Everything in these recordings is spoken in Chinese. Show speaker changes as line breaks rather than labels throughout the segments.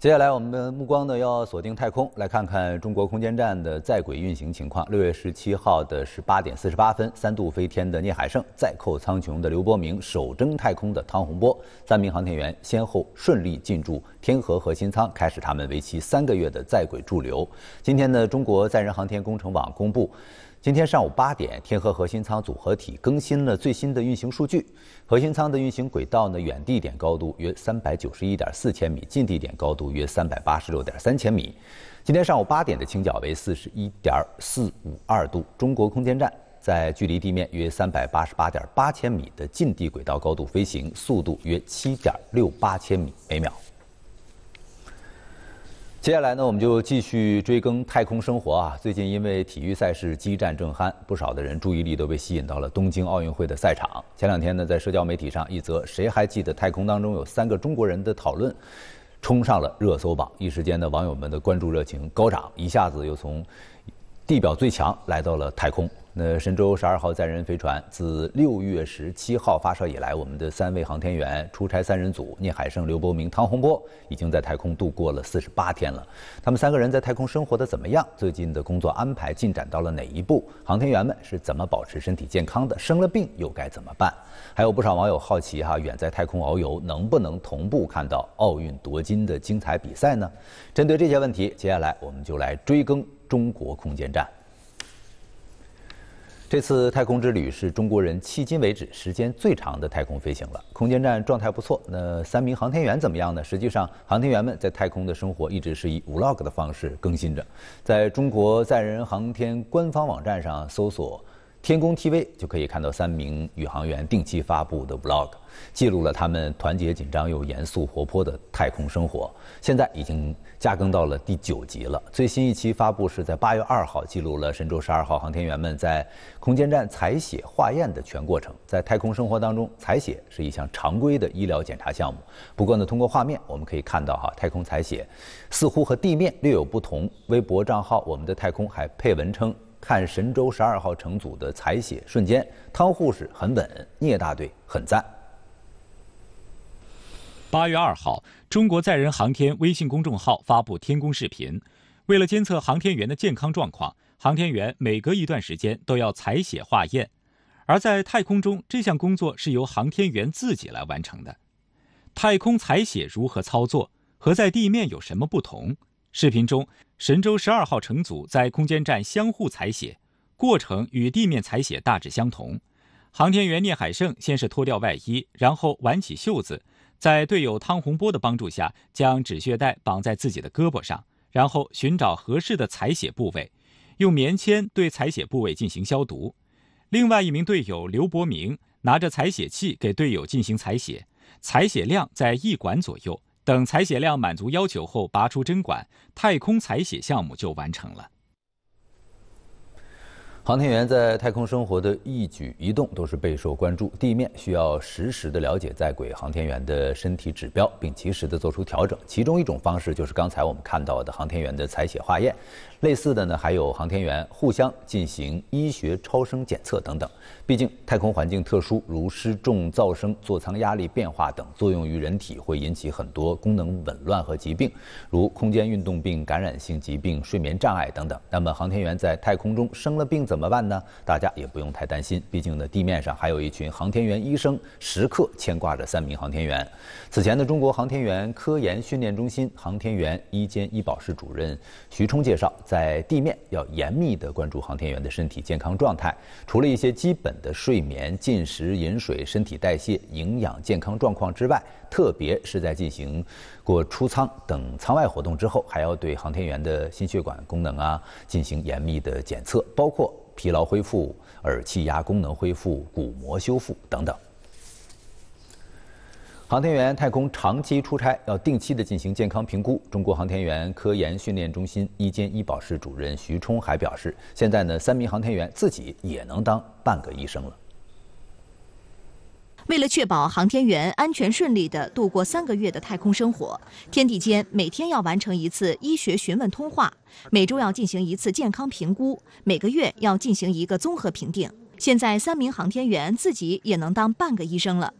接下来，我们的目光呢要锁定太空，来看看中国空间站的在轨运行情况。六月十七号的十八点四十八分，三度飞天的聂海胜，再扣苍穹的刘伯明，守征太空的汤洪波，三名航天员先后顺利进驻天河核心舱，开始他们为期三个月的在轨驻留。今天呢，中国载人航天工程网公布。今天上午八点，天河核心舱组合体更新了最新的运行数据。核心舱的运行轨道呢，远地点高度约三百九十一点四千米，近地点高度约三百八十六点三千米。今天上午八点的倾角为四十一点四五二度。中国空间站在距离地面约三百八十八点八千米的近地轨道高度飞行，速度约七点六八千米每秒。接下来呢，我们就继续追更太空生活啊！最近因为体育赛事激战正酣，不少的人注意力都被吸引到了东京奥运会的赛场。前两天呢，在社交媒体上，一则“谁还记得太空当中有三个中国人”的讨论，冲上了热搜榜，一时间呢，网友们的关注热情高涨，一下子又从地表最强来到了太空。那神舟十二号载人飞船自六月十七号发射以来，我们的三位航天员出差三人组聂海胜、刘伯明、汤洪波已经在太空度过了四十八天了。他们三个人在太空生活的怎么样？最近的工作安排进展到了哪一步？航天员们是怎么保持身体健康的？生了病又该怎么办？还有不少网友好奇哈，远在太空遨游能不能同步看到奥运夺金的精彩比赛呢？针对这些问题，接下来我们就来追更中国空间站。这次太空之旅是中国人迄今为止时间最长的太空飞行了。空间站状态不错，那三名航天员怎么样呢？实际上，航天员们在太空的生活一直是以 Vlog 的方式更新着。在中国载人航天官方网站上搜索。天宫 TV 就可以看到三名宇航员定期发布的 Vlog，记录了他们团结、紧张又严肃、活泼的太空生活。现在已经加更到了第九集了。最新一期发布是在八月二号，记录了神舟十二号航天员们在空间站采血化验的全过程。在太空生活当中，采血是一项常规的医疗检查项目。不过呢，通过画面我们可以看到哈，太空采血似乎和地面略有不同。微博账号我们的太空还配文称。看神舟十二号乘组的采血瞬间，汤护士很稳，聂大队很赞。
八月二号，中国载人航天微信公众号发布天宫视频。为了监测航天员的健康状况，航天员每隔一段时间都要采血化验。而在太空中，这项工作是由航天员自己来完成的。太空采血如何操作，和在地面有什么不同？视频中。神舟十二号乘组在空间站相互采血，过程与地面采血大致相同。航天员聂海胜先是脱掉外衣，然后挽起袖子，在队友汤洪波的帮助下，将止血带绑在自己的胳膊上，然后寻找合适的采血部位，用棉签对采血部位进行消毒。另外一名队友刘伯明拿着采血器给队友进行采血，采血量在一管左右。等采血量满足要求后，拔出针管，太空采血项目就完成了。
航天员在太空生活的一举一动都是备受关注，地面需要实时的了解在轨航天员的身体指标，并及时的做出调整。其中一种方式就是刚才我们看到的航天员的采血化验，类似的呢还有航天员互相进行医学超声检测等等。毕竟太空环境特殊，如失重、噪声、座舱压力变化等作用于人体会引起很多功能紊乱和疾病，如空间运动病、感染性疾病、睡眠障碍等等。那么航天员在太空中生了病怎？么？怎么办呢？大家也不用太担心，毕竟呢，地面上还有一群航天员医生时刻牵挂着三名航天员。此前呢，中国航天员科研训练中心航天员一监医保室主任徐冲介绍，在地面要严密的关注航天员的身体健康状态，除了一些基本的睡眠、进食、饮水、身体代谢、营养健康状况之外，特别是在进行过出舱等舱外活动之后，还要对航天员的心血管功能啊进行严密的检测，包括。疲劳恢复、耳气压功能恢复、骨膜修复等等。航天员太空长期出差，要定期的进行健康评估。中国航天员科研训练中心医监医保室主任徐冲还表示，现在呢，三名航天员自己也能当半个医生了。为了确保航天员安全顺利地度过三个月的太空生活，天地间每天要完成一次医学询问通话，每周要进行一次健康评估，每个月要进行一个综合评定。现在三名航天员自己也能当半个医生了，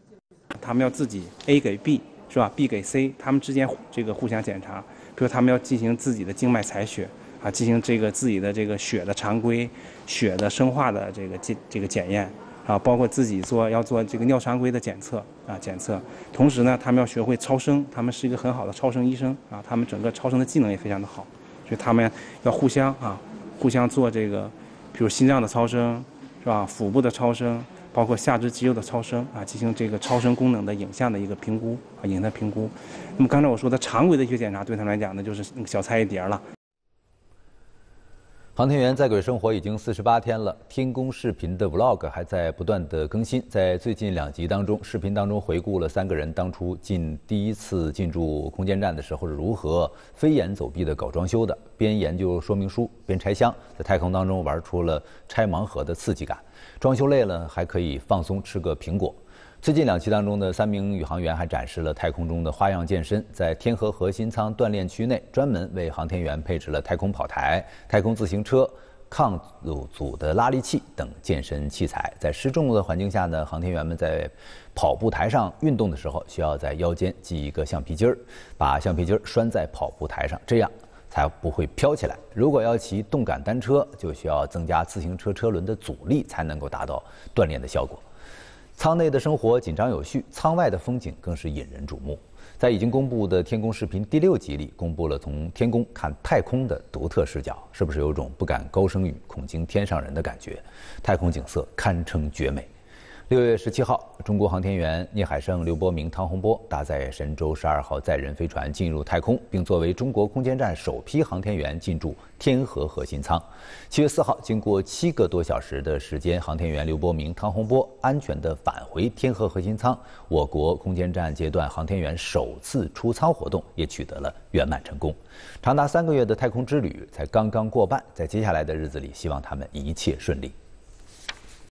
他们要自己 A 给 B 是吧？B 给 C，他们之间这个互相检查。比如他们要进行自己的静脉采血啊，进行这个自己的这个血的常规、血的生化的这个检这个检验。啊，包括自己做要做这个尿常规的检测啊，检测。同时呢，他们要学会超声，他们是一个很好的超声医生啊，他们整个超声的技能也非常的好，所以他们要互相啊，互相做这个，比如心脏的超声是吧，腹部的超声，包括下肢肌肉的超声啊，进行这个超声功能的影像的一个评估啊，影像的评估。那么刚才我说的常规的一些检查，对他们来讲呢，就是小菜一碟了。航天员在轨生活已经四十八天了，天宫视频的 Vlog 还在不断的更新。在最近两集当中，视频当中回顾了三个人当初进第一次进驻空间站的时候是如何飞檐走壁的搞装修的，边研究说明书边拆箱，在太空当中玩出了拆盲盒的刺激感。装修累了还可以放松，吃个苹果。最近两期当中的三名宇航员还展示了太空中的花样健身。在天河核心舱锻炼区内，专门为航天员配置了太空跑台、太空自行车、抗阻的拉力器等健身器材。在失重的环境下呢，航天员们在跑步台上运动的时候，需要在腰间系一个橡皮筋儿，把橡皮筋儿拴在跑步台上，这样才不会飘起来。如果要骑动感单车，就需要增加自行车车轮的阻力，才能够达到锻炼的效果。舱内的生活紧张有序，舱外的风景更是引人瞩目。在已经公布的天宫视频第六集里，公布了从天宫看太空的独特视角，是不是有种不敢高声语，恐惊天上人的感觉？太空景色堪称绝美。六月十七号，中国航天员聂海胜、刘伯明、汤洪波搭载神舟十二号载人飞船进入太空，并作为中国空间站首批航天员进驻天河核心舱。七月四号，经过七个多小时的时间，航天员刘伯明、汤洪波安全地返回天河核心舱。我国空间站阶段航天员首次出舱活动也取得了圆满成功。长达三个月的太空之旅才刚刚过半，在接下来的日子里，希望他们一切顺利。